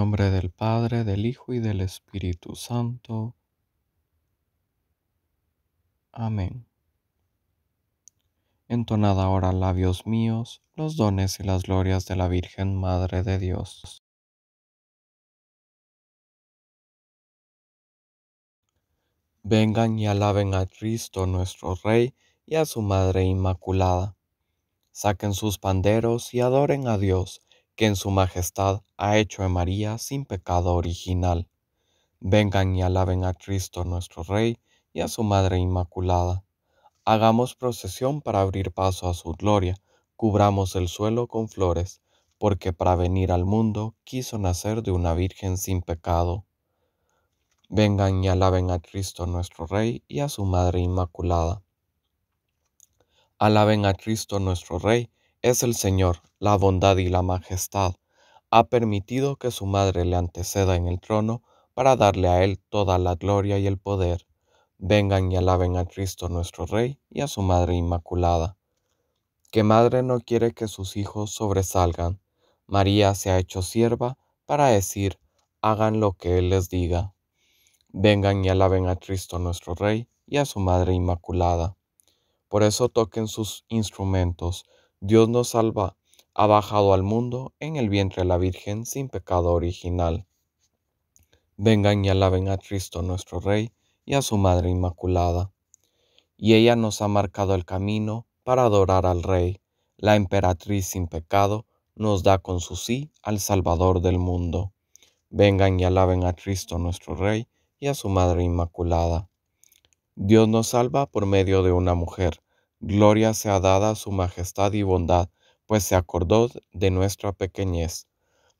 nombre del Padre, del Hijo y del Espíritu Santo. Amén. Entonad ahora, labios míos, los dones y las glorias de la Virgen Madre de Dios. Vengan y alaben a Cristo nuestro Rey y a su Madre Inmaculada. Saquen sus panderos y adoren a Dios que en su majestad ha hecho a María sin pecado original. Vengan y alaben a Cristo nuestro Rey y a su Madre Inmaculada. Hagamos procesión para abrir paso a su gloria, cubramos el suelo con flores, porque para venir al mundo quiso nacer de una virgen sin pecado. Vengan y alaben a Cristo nuestro Rey y a su Madre Inmaculada. Alaben a Cristo nuestro Rey, es el Señor, la bondad y la majestad, ha permitido que su madre le anteceda en el trono para darle a él toda la gloria y el poder. Vengan y alaben a Cristo nuestro Rey y a su Madre Inmaculada. Que madre no quiere que sus hijos sobresalgan? María se ha hecho sierva para decir, hagan lo que Él les diga. Vengan y alaben a Cristo nuestro Rey y a su Madre Inmaculada. Por eso toquen sus instrumentos. Dios nos salva ha bajado al mundo en el vientre de la Virgen sin pecado original. Vengan y alaben a Cristo nuestro Rey y a su Madre Inmaculada. Y ella nos ha marcado el camino para adorar al Rey, la emperatriz sin pecado, nos da con su sí al Salvador del mundo. Vengan y alaben a Cristo nuestro Rey y a su Madre Inmaculada. Dios nos salva por medio de una mujer. Gloria sea dada a su majestad y bondad pues se acordó de nuestra pequeñez.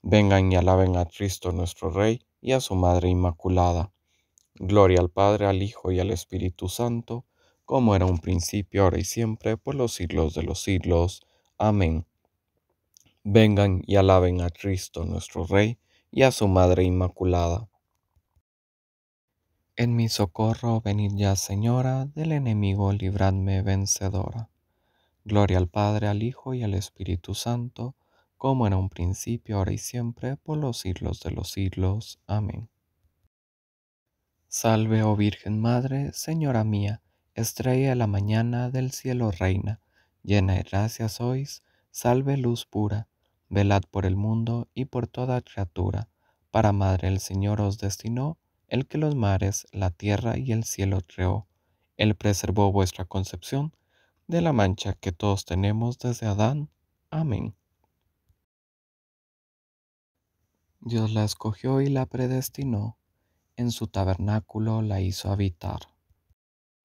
Vengan y alaben a Cristo nuestro Rey y a su Madre Inmaculada. Gloria al Padre, al Hijo y al Espíritu Santo, como era un principio, ahora y siempre, por los siglos de los siglos. Amén. Vengan y alaben a Cristo nuestro Rey y a su Madre Inmaculada. En mi socorro venid ya, Señora, del enemigo libradme vencedora. Gloria al Padre, al Hijo y al Espíritu Santo, como en un principio, ahora y siempre, por los siglos de los siglos. Amén. Salve, oh Virgen Madre, Señora mía, estrella de la mañana del cielo reina, llena de gracia sois, salve luz pura, velad por el mundo y por toda criatura. Para Madre el Señor os destinó, el que los mares, la tierra y el cielo creó. Él preservó vuestra concepción, de la mancha que todos tenemos desde Adán. Amén. Dios la escogió y la predestinó, en su tabernáculo la hizo habitar.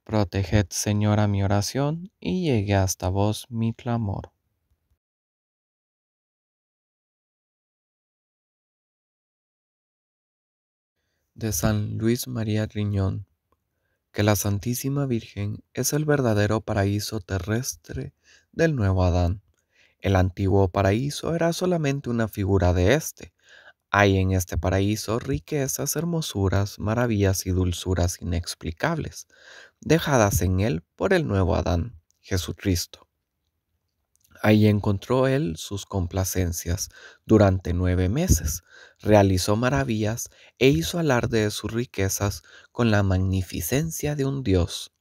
Proteged, Señora, mi oración, y llegue hasta vos mi clamor. De San Luis María Riñón que la Santísima Virgen es el verdadero paraíso terrestre del nuevo Adán. El antiguo paraíso era solamente una figura de éste. Hay en este paraíso riquezas, hermosuras, maravillas y dulzuras inexplicables, dejadas en él por el nuevo Adán, Jesucristo. Ahí encontró él sus complacencias durante nueve meses, realizó maravillas e hizo alarde de sus riquezas con la magnificencia de un dios.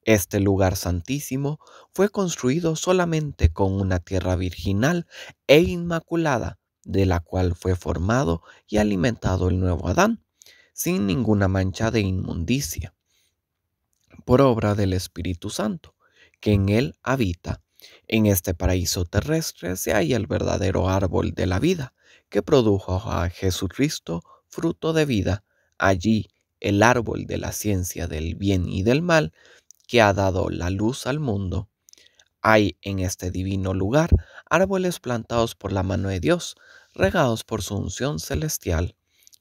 Este lugar santísimo fue construido solamente con una tierra virginal e inmaculada, de la cual fue formado y alimentado el nuevo Adán, sin ninguna mancha de inmundicia, por obra del Espíritu Santo, que en él habita en este paraíso terrestre se halla el verdadero árbol de la vida, que produjo a Jesucristo fruto de vida. Allí el árbol de la ciencia del bien y del mal, que ha dado la luz al mundo. Hay en este divino lugar árboles plantados por la mano de Dios, regados por su unción celestial,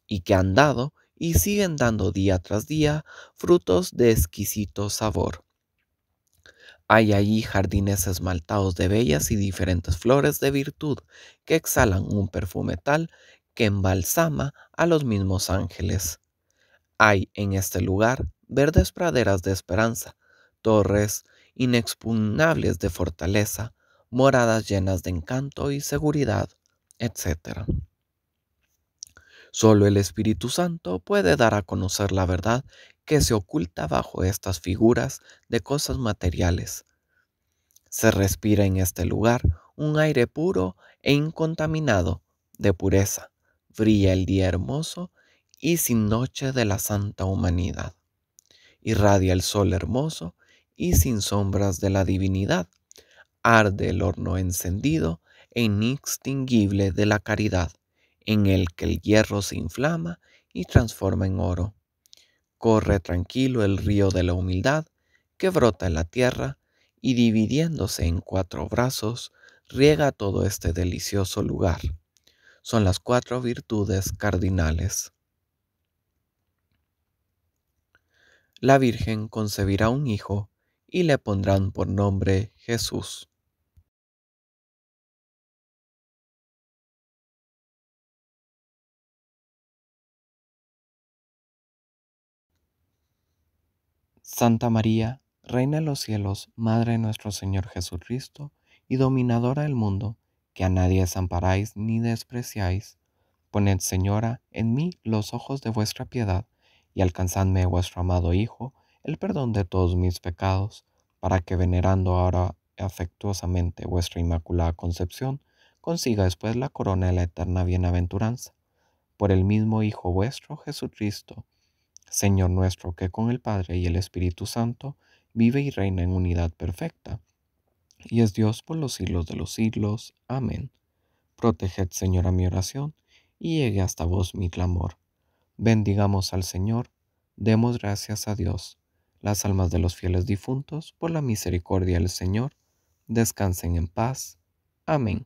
y que han dado y siguen dando día tras día frutos de exquisito sabor. Hay allí jardines esmaltados de bellas y diferentes flores de virtud que exhalan un perfume tal que embalsama a los mismos ángeles. Hay en este lugar verdes praderas de esperanza, torres inexpugnables de fortaleza, moradas llenas de encanto y seguridad, etc. Solo el Espíritu Santo puede dar a conocer la verdad que se oculta bajo estas figuras de cosas materiales. Se respira en este lugar un aire puro e incontaminado de pureza. Brilla el día hermoso y sin noche de la santa humanidad. Irradia el sol hermoso y sin sombras de la divinidad. Arde el horno encendido e inextinguible de la caridad, en el que el hierro se inflama y transforma en oro. Corre tranquilo el río de la humildad que brota en la tierra y dividiéndose en cuatro brazos, riega todo este delicioso lugar. Son las cuatro virtudes cardinales. La Virgen concebirá un hijo y le pondrán por nombre Jesús. Santa María, Reina de los cielos, Madre de nuestro Señor Jesucristo, y dominadora del mundo, que a nadie desamparáis ni despreciáis, poned, Señora, en mí los ojos de vuestra piedad, y alcanzadme vuestro amado Hijo, el perdón de todos mis pecados, para que venerando ahora afectuosamente vuestra Inmaculada Concepción, consiga después la corona de la eterna bienaventuranza. Por el mismo Hijo vuestro, Jesucristo, Señor nuestro, que con el Padre y el Espíritu Santo vive y reina en unidad perfecta, y es Dios por los siglos de los siglos. Amén. Proteged, Señor, a mi oración, y llegue hasta vos mi clamor. Bendigamos al Señor, demos gracias a Dios. Las almas de los fieles difuntos, por la misericordia del Señor, descansen en paz. Amén.